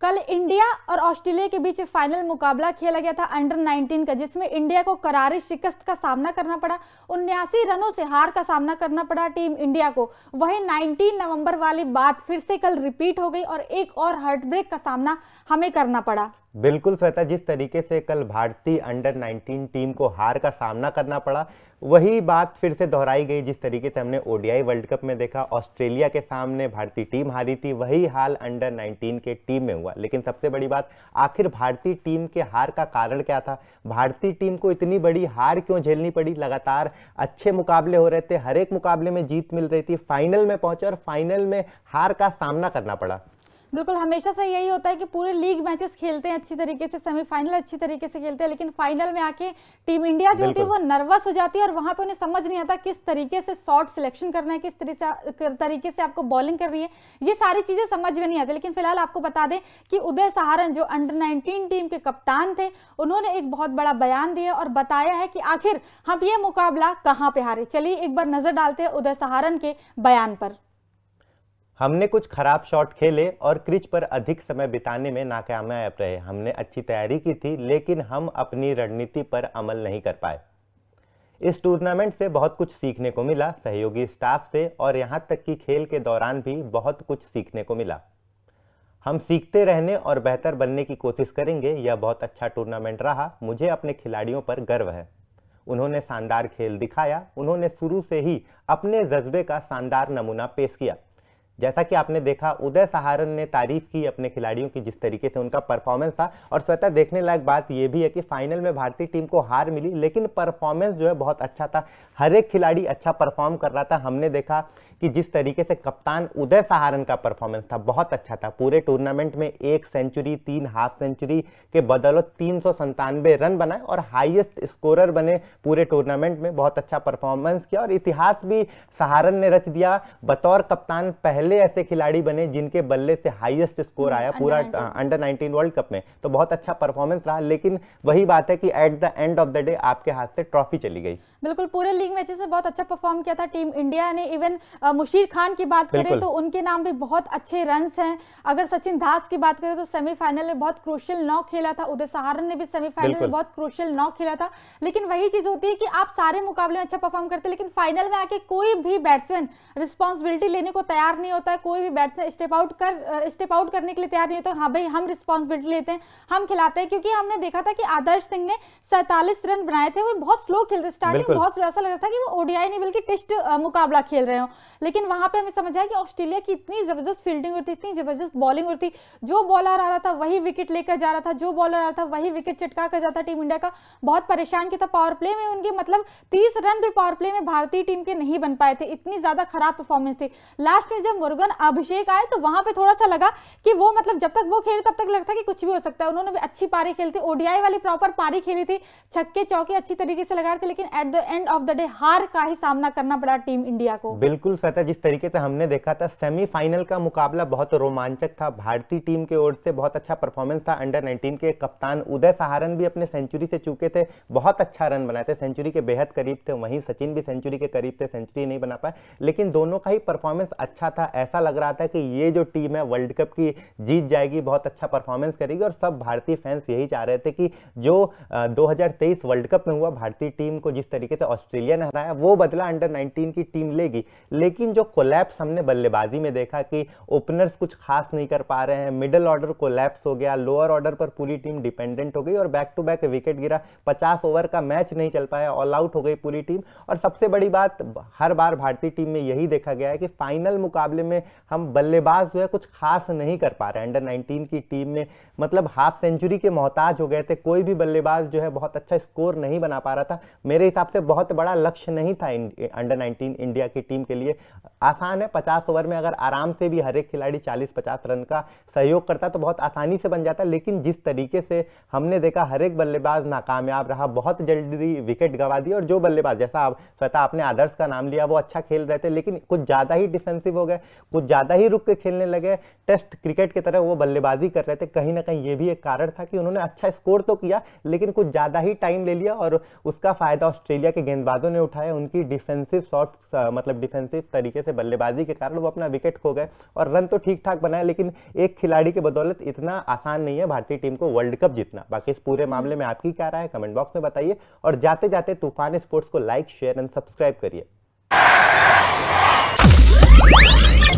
कल इंडिया और ऑस्ट्रेलिया के बीच फाइनल मुकाबला खेला गया था अंडर 19 का जिसमें इंडिया को करारी शिकस्त का सामना करना पड़ा उन्यासी रनों से हार का सामना करना पड़ा टीम इंडिया को वही 19 नवंबर वाली बात फिर से कल रिपीट हो गई और एक और हर्ट ब्रेक का सामना हमें करना पड़ा बिल्कुल श्वेता जिस तरीके से कल भारतीय अंडर 19 टीम को हार का सामना करना पड़ा वही बात फिर से दोहराई गई जिस तरीके से हमने ओडीआई वर्ल्ड कप में देखा ऑस्ट्रेलिया के सामने भारतीय टीम हारी थी वही हाल अंडर 19 के टीम में हुआ लेकिन सबसे बड़ी बात आखिर भारतीय टीम के हार का कारण क्या था भारतीय टीम को इतनी बड़ी हार क्यों झेलनी पड़ी लगातार अच्छे मुकाबले हो रहे थे हर एक मुकाबले में जीत मिल रही थी फाइनल में पहुंचे और फाइनल में हार का सामना करना पड़ा बिल्कुल हमेशा से यही होता है कि पूरे लीग मैचेस खेलते हैं अच्छी तरीके से सेमीफाइनल अच्छी तरीके से खेलते हैं लेकिन फाइनल में आके टीम इंडिया जो होती है वो नर्वस हो जाती है और वहां पे उन्हें समझ नहीं आता किस तरीके से शॉर्ट सिलेक्शन करना है किस तरीके से आपको बॉलिंग करनी है ये सारी चीजें समझ में नहीं आती लेकिन फिलहाल आपको बता दें कि उदय सहारन जो अंडर नाइनटीन टीम के कप्तान थे उन्होंने एक बहुत बड़ा बयान दिया और बताया है कि आखिर हम ये मुकाबला कहाँ पे हारे चलिए एक बार नजर डालते हैं उदय सहारन के बयान पर हमने कुछ खराब शॉट खेले और क्रिच पर अधिक समय बिताने में नाकामयाब रहे हमने अच्छी तैयारी की थी लेकिन हम अपनी रणनीति पर अमल नहीं कर पाए इस टूर्नामेंट से बहुत कुछ सीखने को मिला सहयोगी स्टाफ से और यहाँ तक कि खेल के दौरान भी बहुत कुछ सीखने को मिला हम सीखते रहने और बेहतर बनने की कोशिश करेंगे यह बहुत अच्छा टूर्नामेंट रहा मुझे अपने खिलाड़ियों पर गर्व है उन्होंने शानदार खेल दिखाया उन्होंने शुरू से ही अपने जज्बे का शानदार नमूना पेश किया जैसा कि आपने देखा उदय सहारन ने तारीफ की अपने खिलाड़ियों की जिस तरीके से उनका परफॉर्मेंस था और स्वतः देखने लायक बात यह भी है कि फाइनल में भारतीय टीम को हार मिली लेकिन परफॉर्मेंस जो है बहुत अच्छा था हर एक खिलाड़ी अच्छा परफॉर्म कर रहा था हमने देखा कि जिस तरीके से कप्तान उदय सहारन का परफॉर्मेंस था बहुत अच्छा था पूरे टूर्नामेंट में एक सेंचुरी तीन हाफ सेंचुरी के बदलों तीन सौ संतानवे रन बनाए और हाईएस्ट स्कोरर बने पूरे टूर्नामेंट में बहुत अच्छा परफॉर्मेंस किया और इतिहास भी सहारन ने रच दिया बतौर कप्तान पहले ऐसे खिलाड़ी बने जिनके बल्ले से हाईएस्ट स्कोर hmm, आया पूरा अंडर नाइनटीन वर्ल्ड कप में तो बहुत अच्छा परफॉर्मेंस रहा लेकिन वही बात है कि at the end of the day आपके हाथ से ट्रॉफी चली गई बिल्कुल पूरे लीग मैचेस में बहुत अच्छा परफॉर्म किया था टीम इंडिया ने इवन मुशीर खान की बात करें तो उनके नाम भी बहुत अच्छे रन हैं अगर सचिन दास की बात करें तो सेमीफाइनल में बहुत क्रोशियल नौ खेला था उदय सहारन ने भी सेमीफाइनल में बहुत क्रोशियल नौ खेला था लेकिन वही चीज होती है कि आप सारे मुकाबले में अच्छा परफॉर्म करते लेकिन फाइनल में आके कोई भी बैट्समैन रिस्पॉन्सिबिलिटी लेने को तैयार नहीं होता है कोई भी बैट्समैन स्टेप आउट कर स्टेप आउट करने के लिए तैयार नहीं होता हाँ भाई हम रिस्पॉन्सिबिलिटी लेते हैं हम खिलाते हैं क्योंकि हमने देखा था कि आदर्श सिंह ने सैतालीस रन बनाए थे वो बहुत स्लो खेलते स्टार्टिंग बहुत ऐसा लग रहा था कि वो ओडीआई नहीं बल्कि टेस्ट मुकाबला खेल रहे हो लेकिन वहां पे हमें समझ आया कि ऑस्ट्रेलिया की इतनी जबरदस्त फील्डिंग होती इतनी जबरदस्त बॉलिंग होती जो बॉलर आ रहा था वही विकेट लेकर जा रहा था जो बॉलर आ रहा था वही विकेट चटका कर जाता टीम इंडिया का बहुत परेशान किया था पावर प्ले में उनके मतलब तीस रन भी पावर प्ले में भारतीय टीम के नहीं बन पाए थे इतनी ज्यादा खराब परफॉर्मेंस थी लास्ट में जब मुर्गन अभिषेक आए तो वहां पर थोड़ा सा लगा कि वो मतलब जब तक वो खेले तब तक लगता कि कुछ भी हो सकता है उन्होंने भी अच्छी पारी खेली थी ओडीआई वाली प्रॉपर पारी खेली थी छक्के चौके अच्छी तरीके से लगा रहे थे लेकिन at the end of the day हार का ही सामना करना पड़ा टीम इंडिया को बिल्कुल सच था जिस तरीके से हमने देखा था सेमीफाइनल का मुकाबला बहुत रोमांचक था भारतीय टीम के ओर से बहुत अच्छा परफॉर्मेंस था अंडर 19 के कप्तान उदय सहारन भी अपने सेंचुरी से चूके थे बहुत अच्छा रन बनाए थे सेंचुरी के बेहद करीब थे वहीं सचिन भी सेंचुरी के करीब थे सेंचुरी नहीं बना पाए लेकिन दोनों का ही परफॉर्मेंस अच्छा था ऐसा लग रहा था कि ये जो टीम है वर्ल्ड कप की जीत जाएगी बहुत अच्छा परफॉर्मेंस करेगी और सब भारतीय फैंस यही चाह रहे थे कि जो दो वर्ल्ड कप में हुआ भारतीय टीम को जिस तरीके से ऑस्ट्रेलिया ने हराया वो बदला अंडर नाइनटीन की टीम लेगी लेकिन लेकिन जो कोलैप्स हमने बल्लेबाजी में देखा कि ओपनर्स कुछ खास नहीं कर पा रहे हैं मिडल ऑर्डर कोलैप्स हो गया लोअर ऑर्डर पर पूरी टीम डिपेंडेंट हो गई और बैक टू बैक विकेट गिरा पचास ओवर का मैच नहीं चल पाया ऑल आउट हो गई पूरी टीम और सबसे बड़ी बात हर बार भारतीय टीम में यही देखा गया है कि फाइनल मुकाबले में हम बल्लेबाज जो है कुछ खास नहीं कर पा रहे अंडर नाइनटीन की टीम में मतलब हाफ सेंचुरी के मोहताज हो गए थे कोई भी बल्लेबाज जो है बहुत अच्छा स्कोर नहीं बना पा रहा था मेरे हिसाब से बहुत बड़ा लक्ष्य नहीं था अंडर नाइनटीन इंडिया की टीम के लिए आसान है पचास ओवर में अगर आराम से भी हर एक खिलाड़ी चालीस पचास रन का सहयोग करता तो बहुत आसानी से बन जाता लेकिन जिस तरीके से हमने देखा हर एक बल्लेबाज नाकामयाब रहा बहुत जल्दी विकेट गंवा दी और जो बल्लेबाज जैसा आप स्वतः आपने आदर्श का नाम लिया वो अच्छा खेल रहे थे लेकिन कुछ ज़्यादा ही डिफेंसिव हो गए कुछ ज़्यादा ही रुक के खेलने लगे टेस्ट क्रिकेट की तरह वो बल्लेबाजी कर रहे थे कहीं ना कहीं ये भी एक कारण था कि उन्होंने अच्छा स्कोर तो किया लेकिन कुछ ज़्यादा ही टाइम ले लिया और उसका फ़ायदा ऑस्ट्रेलिया के गेंदबाजों ने उठाया उनकी डिफेंसिव शॉट मतलब डिफेंसिव तरीके से बल्लेबाजी के कारण वो अपना विकेट खो गए और रन तो ठीक ठाक बनाए लेकिन एक खिलाड़ी के बदौलत इतना आसान नहीं है भारतीय टीम को वर्ल्ड कप जीतना बाकी इस पूरे मामले में आपकी क्या राय है कमेंट बॉक्स में बताइए और जाते जाते तूफान स्पोर्ट्स को लाइक शेयर एंड सब्सक्राइब करिए